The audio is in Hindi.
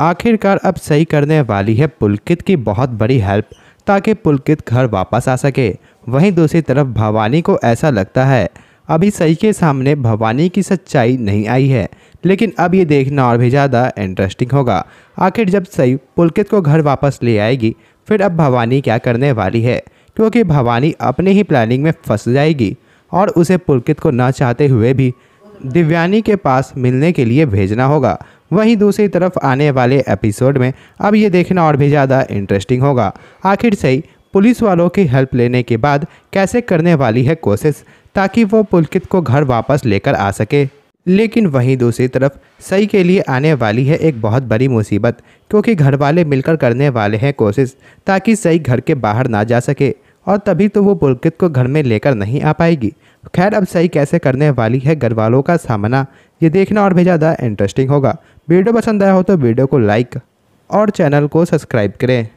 आखिरकार अब सही करने वाली है पुलकित की बहुत बड़ी हेल्प ताकि पुलकित घर वापस आ सके वहीं दूसरी तरफ भवानी को ऐसा लगता है अभी सही के सामने भवानी की सच्चाई नहीं आई है लेकिन अब ये देखना और भी ज़्यादा इंटरेस्टिंग होगा आखिर जब सही पुलकित को घर वापस ले आएगी फिर अब भवानी क्या करने वाली है क्योंकि भवानी अपने ही प्लानिंग में फंस जाएगी और उसे पुलकित को ना चाहते हुए भी दिव्यानी के पास मिलने के लिए भेजना होगा वहीं दूसरी तरफ आने वाले एपिसोड में अब ये देखना और भी ज़्यादा इंटरेस्टिंग होगा आखिर सही पुलिस वालों की हेल्प लेने के बाद कैसे करने वाली है कोशिश ताकि वो पुलकित को घर वापस लेकर आ सके लेकिन वहीं दूसरी तरफ सई के लिए आने वाली है एक बहुत बड़ी मुसीबत क्योंकि घर वाले मिलकर करने वाले हैं कोशिश ताकि सई घर के बाहर ना जा सके और तभी तो वो पुलकित को घर में लेकर नहीं आ पाएगी खैर अब सही कैसे करने वाली है घर वालों का सामना ये देखना और भी ज़्यादा इंटरेस्टिंग होगा वीडियो पसंद आया हो तो वीडियो को लाइक और चैनल को सब्सक्राइब करें